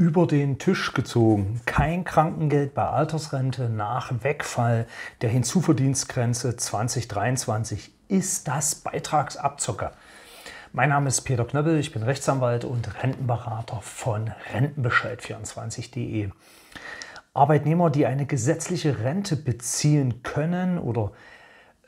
über den Tisch gezogen. Kein Krankengeld bei Altersrente nach Wegfall der Hinzuverdienstgrenze 2023. Ist das Beitragsabzocker? Mein Name ist Peter Knöppel, ich bin Rechtsanwalt und Rentenberater von Rentenbescheid24.de. Arbeitnehmer, die eine gesetzliche Rente beziehen können oder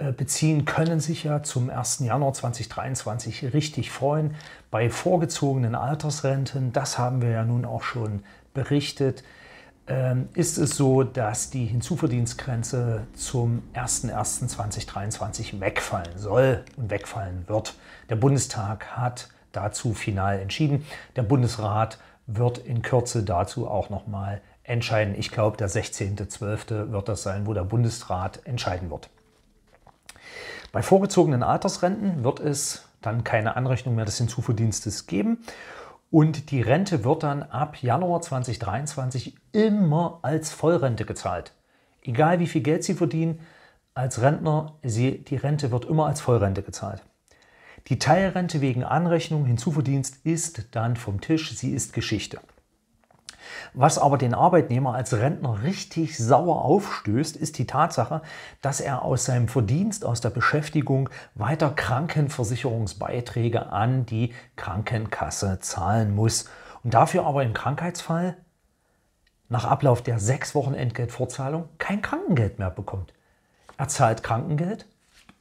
äh, beziehen, können sich ja zum 1. Januar 2023 richtig freuen. Bei vorgezogenen Altersrenten, das haben wir ja nun auch schon berichtet, ähm, ist es so, dass die Hinzuverdienstgrenze zum 01.01.2023 wegfallen soll und wegfallen wird. Der Bundestag hat dazu final entschieden. Der Bundesrat wird in Kürze dazu auch nochmal entscheiden. Ich glaube, der 16.12. wird das sein, wo der Bundesrat entscheiden wird. Bei vorgezogenen Altersrenten wird es dann keine Anrechnung mehr des Hinzuverdienstes geben und die Rente wird dann ab Januar 2023 immer als Vollrente gezahlt. Egal wie viel Geld Sie verdienen, als Rentner, Sie, die Rente wird immer als Vollrente gezahlt. Die Teilrente wegen Anrechnung, Hinzuverdienst ist dann vom Tisch, sie ist Geschichte. Was aber den Arbeitnehmer als Rentner richtig sauer aufstößt, ist die Tatsache, dass er aus seinem Verdienst, aus der Beschäftigung weiter Krankenversicherungsbeiträge an die Krankenkasse zahlen muss und dafür aber im Krankheitsfall nach Ablauf der sechs Wochen Entgeltvorzahlung kein Krankengeld mehr bekommt. Er zahlt Krankengeld,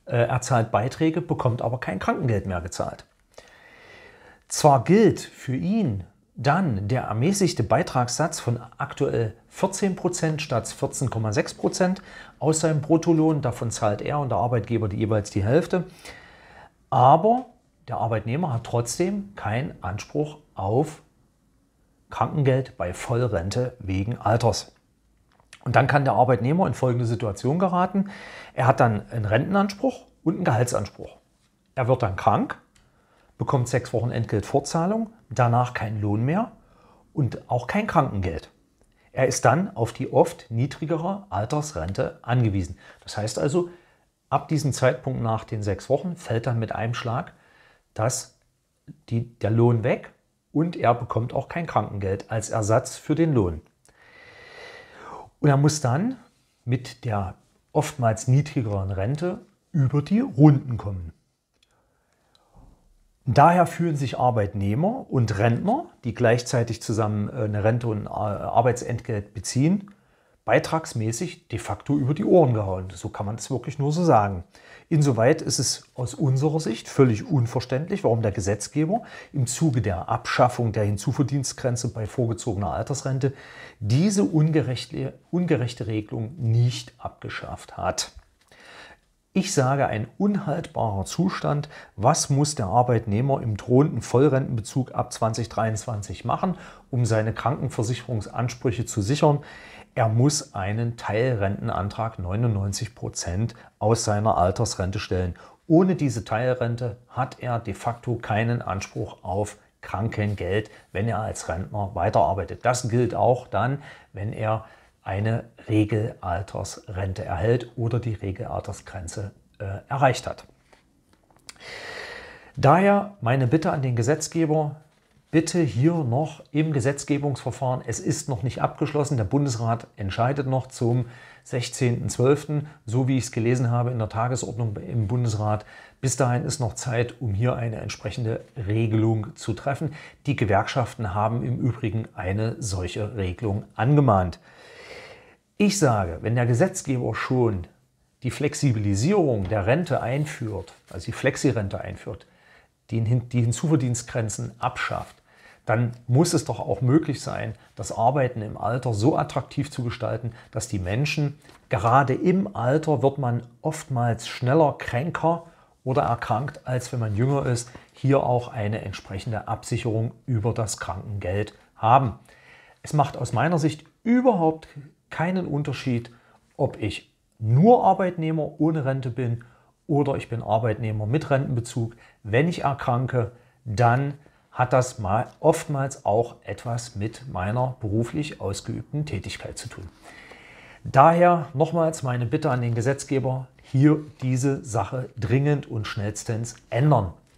äh, er zahlt Beiträge, bekommt aber kein Krankengeld mehr gezahlt. Zwar gilt für ihn dann der ermäßigte Beitragssatz von aktuell 14% statt 14,6% aus seinem Bruttolohn. Davon zahlt er und der Arbeitgeber die jeweils die Hälfte. Aber der Arbeitnehmer hat trotzdem keinen Anspruch auf Krankengeld bei Vollrente wegen Alters. Und dann kann der Arbeitnehmer in folgende Situation geraten. Er hat dann einen Rentenanspruch und einen Gehaltsanspruch. Er wird dann krank bekommt sechs Wochen Entgeltfortzahlung, danach keinen Lohn mehr und auch kein Krankengeld. Er ist dann auf die oft niedrigere Altersrente angewiesen. Das heißt also, ab diesem Zeitpunkt nach den sechs Wochen fällt dann mit einem Schlag das, die, der Lohn weg und er bekommt auch kein Krankengeld als Ersatz für den Lohn. Und er muss dann mit der oftmals niedrigeren Rente über die Runden kommen. Daher fühlen sich Arbeitnehmer und Rentner, die gleichzeitig zusammen äh, eine Rente und ein äh, Arbeitsentgelt beziehen, beitragsmäßig de facto über die Ohren gehauen. So kann man es wirklich nur so sagen. Insoweit ist es aus unserer Sicht völlig unverständlich, warum der Gesetzgeber im Zuge der Abschaffung der Hinzuverdienstgrenze bei vorgezogener Altersrente diese ungerechte, ungerechte Regelung nicht abgeschafft hat. Ich sage ein unhaltbarer Zustand. Was muss der Arbeitnehmer im drohenden Vollrentenbezug ab 2023 machen, um seine Krankenversicherungsansprüche zu sichern? Er muss einen Teilrentenantrag 99 Prozent aus seiner Altersrente stellen. Ohne diese Teilrente hat er de facto keinen Anspruch auf Krankengeld, wenn er als Rentner weiterarbeitet. Das gilt auch dann, wenn er eine Regelaltersrente erhält oder die Regelaltersgrenze äh, erreicht hat. Daher meine Bitte an den Gesetzgeber, bitte hier noch im Gesetzgebungsverfahren, es ist noch nicht abgeschlossen, der Bundesrat entscheidet noch zum 16.12., so wie ich es gelesen habe in der Tagesordnung im Bundesrat. Bis dahin ist noch Zeit, um hier eine entsprechende Regelung zu treffen. Die Gewerkschaften haben im Übrigen eine solche Regelung angemahnt. Ich sage, wenn der Gesetzgeber schon die Flexibilisierung der Rente einführt, also die Flexirente einführt, die, Hinzuverdienstgrenzen abschafft, dann muss es doch auch möglich sein, das Arbeiten im Alter so attraktiv zu gestalten, dass die Menschen, gerade im Alter wird man oftmals schneller kränker oder erkrankt, als wenn man jünger ist, hier auch eine entsprechende Absicherung über das Krankengeld haben. Es macht aus meiner Sicht überhaupt keinen Unterschied, ob ich nur Arbeitnehmer ohne Rente bin oder ich bin Arbeitnehmer mit Rentenbezug. Wenn ich erkranke, dann hat das mal oftmals auch etwas mit meiner beruflich ausgeübten Tätigkeit zu tun. Daher nochmals meine Bitte an den Gesetzgeber, hier diese Sache dringend und schnellstens ändern.